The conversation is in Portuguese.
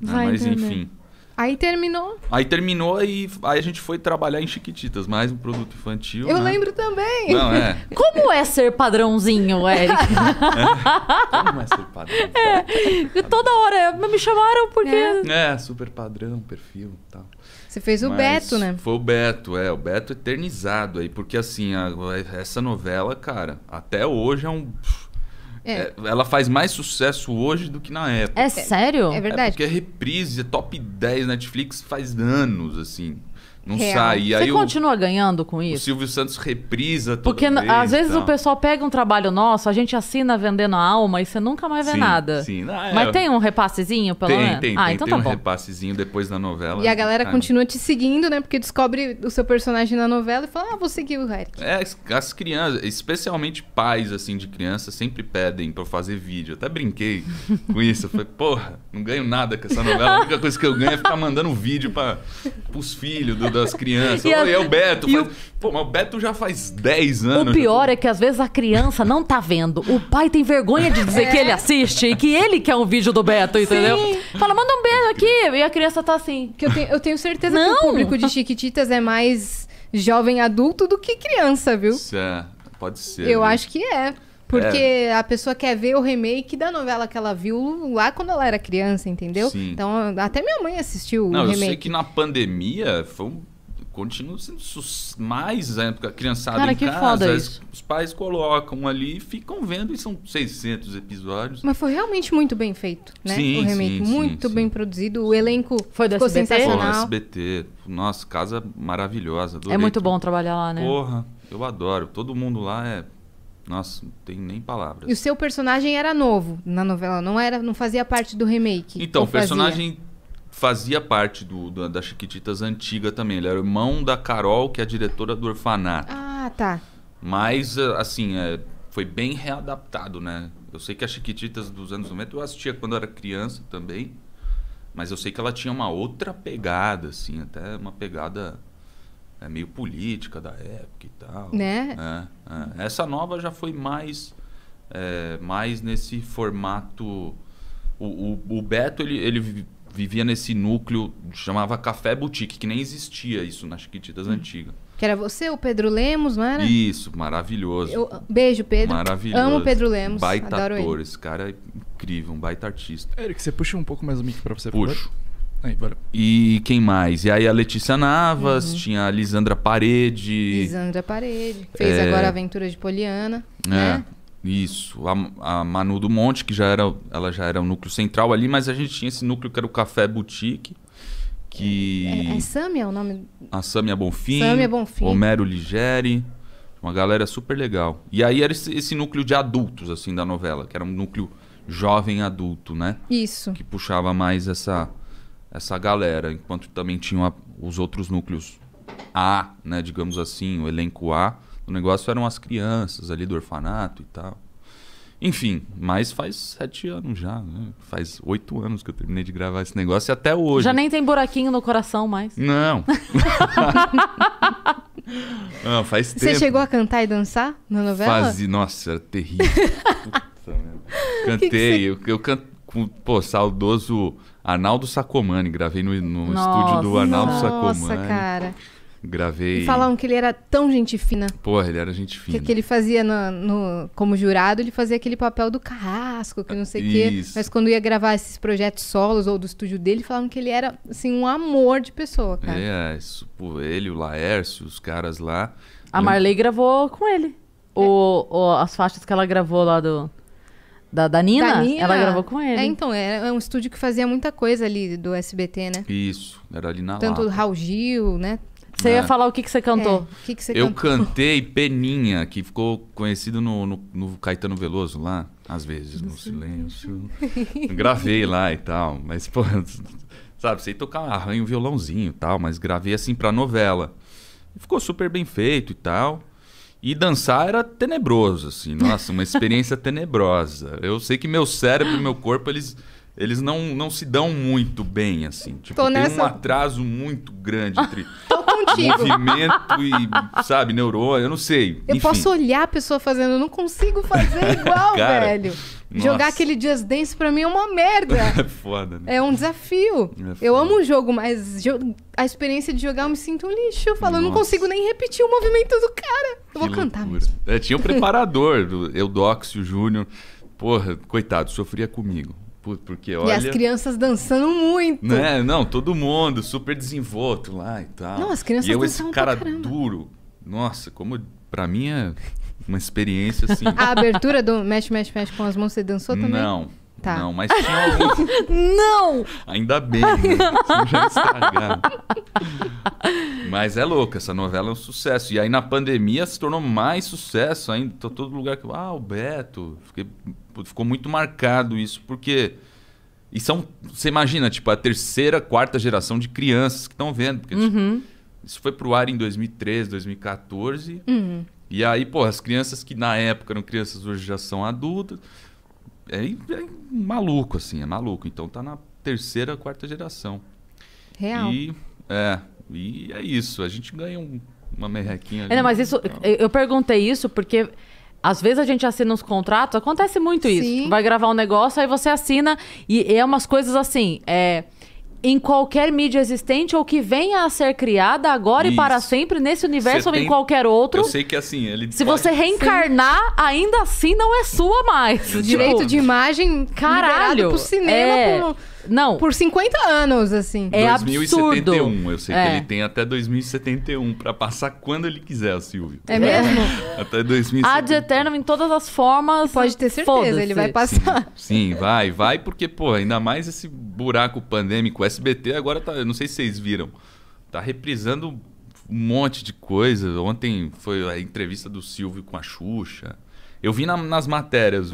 Né, Vai né? Mas entender. enfim. Aí terminou? Aí terminou e aí a gente foi trabalhar em Chiquititas, mais um produto infantil. Eu né? lembro também. Não, é. Como é ser padrãozinho, Eric? É. Como é ser padrãozinho? É. Toda hora me chamaram porque. É, é super padrão, perfil e tal. Você fez o Mas Beto, né? Foi o Beto, é, o Beto eternizado aí, porque assim, a, essa novela, cara, até hoje é um é. é. Ela faz mais sucesso hoje do que na época. É sério? É, é verdade. É porque a reprise, é top 10 Netflix, faz anos, assim. Não Real. sai. E Você aí continua o, ganhando com isso? O Silvio Santos reprisa toda Porque vez, às vezes então. o pessoal pega um trabalho nosso, a gente assina vendendo a alma e você nunca mais vê sim, nada. Sim, é, Mas tem um repassezinho, pelo menos? Tem, ah, tem, então tem tá um bom. repassezinho depois da novela. E a né? galera ah. continua te seguindo, né? Porque descobre o seu personagem na novela e fala, ah, vou seguir o Eric. É, as crianças, especialmente pais, assim, de criança, sempre pedem pra eu fazer vídeo. Eu até brinquei com isso. Eu falei, porra, não ganho nada com essa novela. A única coisa que eu ganho é ficar mandando vídeo pra, pros filhos do das crianças. E, Olha, é o Beto. Faz... O... Pô, mas o Beto já faz 10 anos. O pior já... é que às vezes a criança não tá vendo. O pai tem vergonha de dizer é. que ele assiste e que ele quer um vídeo do Beto, entendeu? Sim. Fala, manda um beijo aqui. E a criança tá assim. Que eu, tenho, eu tenho certeza não. que o público de Chiquititas é mais jovem adulto do que criança, viu? Isso é, pode ser. Eu viu? acho que é. Porque é. a pessoa quer ver o remake da novela que ela viu lá quando ela era criança, entendeu? Sim. Então, até minha mãe assistiu Não, o remake. Não, eu sei que na pandemia foi um continua sendo mais época criançada Cara, em casa. isso! os pais colocam ali e ficam vendo e são 600 episódios. Mas foi realmente muito bem feito, né? Sim, o remake sim, muito sim, bem produzido. O elenco foi da ficou SBT? sensacional. Foi SBT. Nossa, casa maravilhosa. É adorei. É muito bom trabalhar lá, né? Porra, eu adoro. Todo mundo lá é nossa, não tem nem palavras. E o seu personagem era novo na novela, não era, não fazia parte do remake? Então, o personagem fazia? fazia parte do, do, da Chiquititas antiga também. Ele era irmão da Carol, que é a diretora do orfanato. Ah, tá. Mas, eh, assim, é, foi bem readaptado, né? Eu sei que a Chiquititas dos anos 90 eu assistia quando eu era criança também. Mas eu sei que ela tinha uma outra pegada, assim, até uma pegada é meio política da época e tal. Né? É, é. Essa nova já foi mais, é, mais nesse formato. O, o, o, Beto ele, ele vivia nesse núcleo, chamava Café Boutique, que nem existia isso nas Chiquititas hum. antigas. Que era você, o Pedro Lemos, não era? Isso, maravilhoso. Eu, beijo, Pedro. Maravilhoso. Amo o Pedro Lemos. Baita Adoro ator, ele. esse cara é incrível, um baita artista. Eric, você puxa um pouco mais o mic pra você, Puxo. Por favor? Aí, e quem mais? E aí a Letícia Navas, uhum. tinha a Lisandra Parede. Lisandra Parede. Fez é... agora a Aventura de Poliana. É. Né? Isso. A, a, Manu do Monte, que já era, ela já era o núcleo central ali, mas a gente tinha esse núcleo que era o Café Boutique. Que... É, é, é Samia o nome? A Samia Bonfim. Samia Bonfim. Homero Ligeri. Uma galera super legal. E aí era esse, esse núcleo de adultos, assim, da novela, que era um núcleo jovem adulto, né? Isso. Que puxava mais essa essa galera, enquanto também tinham os outros núcleos A, né, digamos assim, o elenco A, o negócio eram as crianças ali do orfanato e tal. Enfim, mas faz sete anos já, né? Faz oito anos que eu terminei de gravar esse negócio e até hoje. Já nem tem buraquinho no coração mais. Não. Não, faz tempo. Você chegou a cantar e dançar na novela? Faz... Nossa, era terrível. Cantei, que que você... eu, eu, com, pô, saudoso Arnaldo Sacomani. Gravei no, no nossa, estúdio do Arnaldo nossa, Sacomani. Nossa, cara. Gravei. E falavam que ele era tão gente fina. Porra, ele era gente fina. Que, que ele fazia no, no, como jurado, ele fazia aquele papel do carrasco, que não sei o quê. Mas quando ia gravar esses projetos solos ou do estúdio dele, falavam que ele era, assim, um amor de pessoa, cara. É, isso, pô, ele, o Laércio, os caras lá. A Marley Eu... gravou com ele. É. O, o, as faixas que ela gravou lá do. Da, da, Nina? da, Nina? Ela gravou com é, ele. Então, é, então, é era um estúdio que fazia muita coisa ali do SBT, né? Isso, era ali na Tanto Lapa. Raul Gil, né? Você é. ia né. falar o que, que você cantou. É, que que você eu cantou? cantei Peninha, que ficou conhecido no, no, no Caetano Veloso lá, às vezes, no silêncio. Gravei lá e tal, mas, pô, sabe, sei tocar arranho, violãozinho e tal, mas gravei assim pra novela. Ficou super bem feito e tal. E dançar era tenebroso, assim. Nossa, uma experiência tenebrosa. Eu sei que meu cérebro e meu corpo, eles, eles não, não se dão muito bem, assim. Tipo, Tô tem um atraso muito grande entre movimento e, sabe, neurônio. Eu não sei. Eu Enfim. posso olhar a pessoa fazendo, eu não consigo fazer igual, Cara, velho. Nossa. Jogar aquele Just Dance pra mim é uma merda. é foda, né? É um desafio. É eu amo o jogo, mas a experiência de jogar eu me sinto um lixo. Eu falo, Nossa. eu não consigo nem repetir o movimento do cara. Eu vou cantar mesmo. É, tinha o um preparador, do Eudóxio Júnior. Porra, coitado, sofria comigo. Porque, olha, e as crianças dançando muito. Né? Não, todo mundo, super desenvolto lá e tal. Não, as crianças e eu, esse cara duro. Nossa, como pra mim é uma experiência assim. A abertura do Mexe, Mexe, Mexe com as mãos você dançou também? Não. Tá. Não, mas tinha alguns... Não! Ainda bem, né? já mas é louco, essa novela é um sucesso. E aí na pandemia se tornou mais sucesso ainda. Tô então, todo lugar que... Ah, o Beto. Fiquei... Ficou muito marcado isso, porque... E são... Você imagina, tipo, a terceira, quarta geração de crianças que estão vendo. Porque, uhum. tipo, isso foi pro ar em 2013, 2014. Uhum. E aí, pô, as crianças que na época eram crianças, hoje já são adultas. É, é maluco, assim, é maluco. Então tá na terceira, quarta geração. Real. E é, e é isso. A gente ganha um, uma merrequinha. É, não, mas isso, então. eu, eu perguntei isso porque às vezes a gente assina uns contratos, acontece muito Sim. isso. Vai gravar um negócio, aí você assina e é umas coisas assim. É, em qualquer mídia existente ou que venha a ser criada agora Isso. e para sempre nesse universo ou tem... em qualquer outro. Eu sei que assim, ele Se pode... você reencarnar, Sim. ainda assim não é sua mais. O direito tipo, de imagem, caralho, pro cinema, é... pro não. Por 50 anos, assim. É 2071. Absurdo. Eu sei é. que ele tem até 2071 para passar quando ele quiser, o Silvio. É mesmo? É. até 2071. Ad eterno em todas as formas. pode ter certeza, ele vai passar. Sim, sim, vai, vai, porque, pô, ainda mais esse buraco pandêmico. O SBT agora tá. Não sei se vocês viram. Tá reprisando um monte de coisa. Ontem foi a entrevista do Silvio com a Xuxa. Eu vi na, nas matérias.